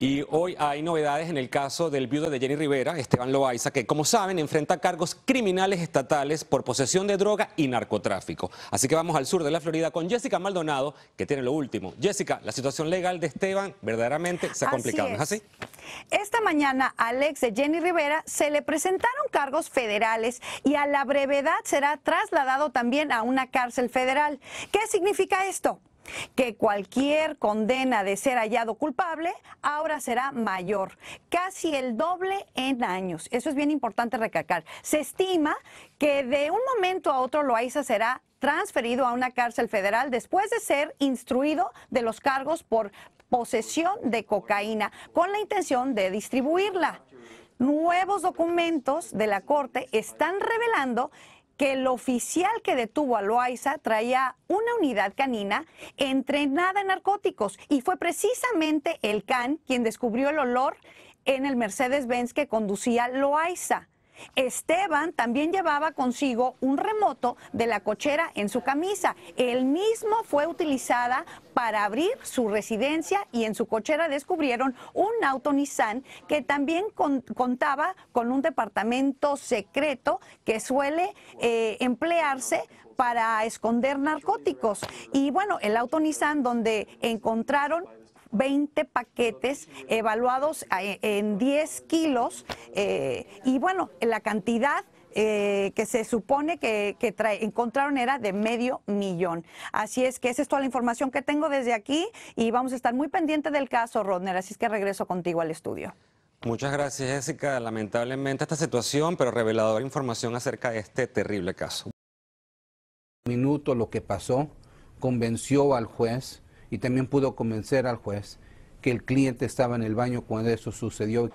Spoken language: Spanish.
Y hoy hay novedades en el caso del viudo de Jenny Rivera, Esteban Loaiza, que como saben enfrenta cargos criminales estatales por posesión de droga y narcotráfico. Así que vamos al sur de la Florida con Jessica Maldonado, que tiene lo último. Jessica, la situación legal de Esteban verdaderamente se ha complicado, ¿no es así? Esta mañana al Alex de Jenny Rivera se le presentaron cargos federales y a la brevedad será trasladado también a una cárcel federal. ¿Qué significa esto? que cualquier condena de ser hallado culpable ahora será mayor, casi el doble en años. Eso es bien importante recalcar. Se estima que de un momento a otro Loaiza será transferido a una cárcel federal después de ser instruido de los cargos por posesión de cocaína con la intención de distribuirla. Nuevos documentos de la Corte están revelando que el oficial que detuvo a Loaiza traía una unidad canina entrenada en narcóticos y fue precisamente el can quien descubrió el olor en el Mercedes-Benz que conducía Loaiza. Esteban también llevaba consigo un remoto de la cochera en su camisa. El mismo fue utilizada para abrir su residencia y en su cochera descubrieron un auto Nissan que también contaba con un departamento secreto que suele eh, emplearse para esconder narcóticos. Y bueno, el auto Nissan donde encontraron 20 paquetes evaluados eh, en 10 kilos eh, y bueno, la cantidad eh, que se supone que, encontraron era de medio millón. Así es que esa es toda la información que tengo desde aquí y vamos a estar muy pendientes del caso, Rodner. Así es que regreso contigo al estudio. Muchas gracias, Jessica. Lamentablemente esta situación, pero reveladora información acerca de este terrible caso. Minuto lo que pasó convenció al juez y también pudo convencer al juez que el cliente estaba en el baño cuando eso sucedió.